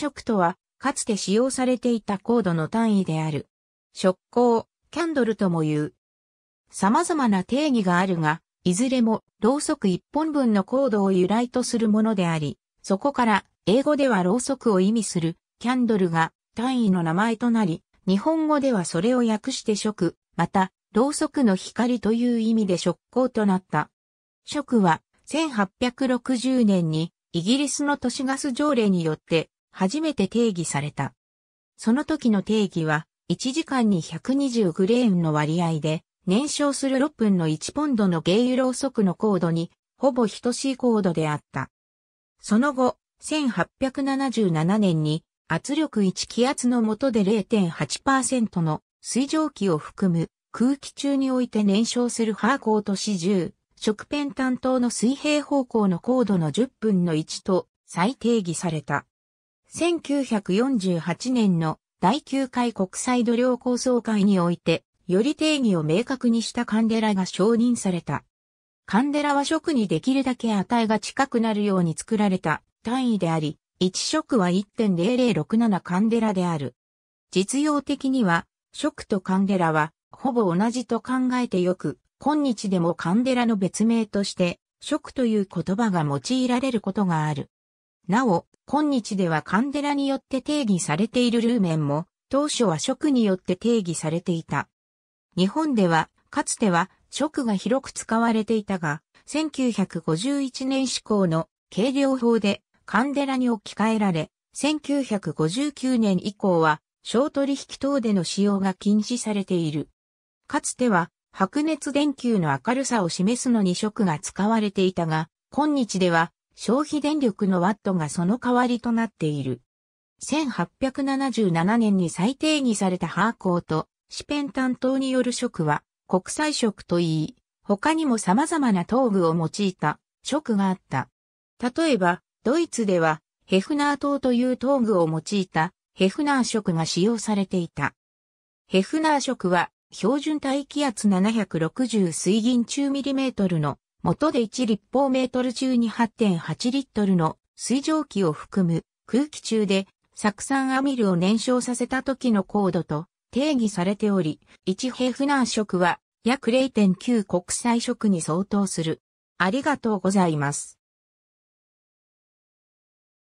食とは、かつて使用されていた高度の単位である。食光、キャンドルとも言う。様々な定義があるが、いずれも、ろうそく一本分のコードを由来とするものであり、そこから、英語ではろうそくを意味する、キャンドルが単位の名前となり、日本語ではそれを訳して食、また、ろうそくの光という意味で食光となった。食は、1860年に、イギリスの都市ガス条例によって、初めて定義された。その時の定義は、1時間に120グレーンの割合で、燃焼する6分の1ポンドのゲイロウソクの高度に、ほぼ等しい高度であった。その後、1877年に圧力1気圧の下で0.8%の水蒸気を含む空気中において燃焼するハーコート四十、食ペン担当の水平方向の高度の10分の1と再定義された。1948年の第9回国際度量構想会において、より定義を明確にしたカンデラが承認された。カンデラは食にできるだけ値が近くなるように作られた単位であり、1食は1.0067カンデラである。実用的には、食とカンデラは、ほぼ同じと考えてよく、今日でもカンデラの別名として、食という言葉が用いられることがある。なお、今日ではカンデラによって定義されているルーメンも、当初は食によって定義されていた。日本では、かつては食が広く使われていたが、1951年施行の計量法でカンデラに置き換えられ、1959年以降は小取引等での使用が禁止されている。かつては白熱電球の明るさを示すのに色が使われていたが、今日では消費電力のワットがその代わりとなっている。1877年に再定義されたハーコーと、シペン担当による職は、国際職といい、他にも様々な頭部を用いた職があった。例えば、ドイツでは、ヘフナー刀という頭部を用いたヘフナー色が使用されていた。ヘフナー色は標準大気圧760水銀中ミリメートルの元で1立方メートル中に8.8リットルの水蒸気を含む空気中で酢酸アミルを燃焼させた時の高度と定義されており、1平フナー色は約0.9国際色に相当する。ありがとうございます。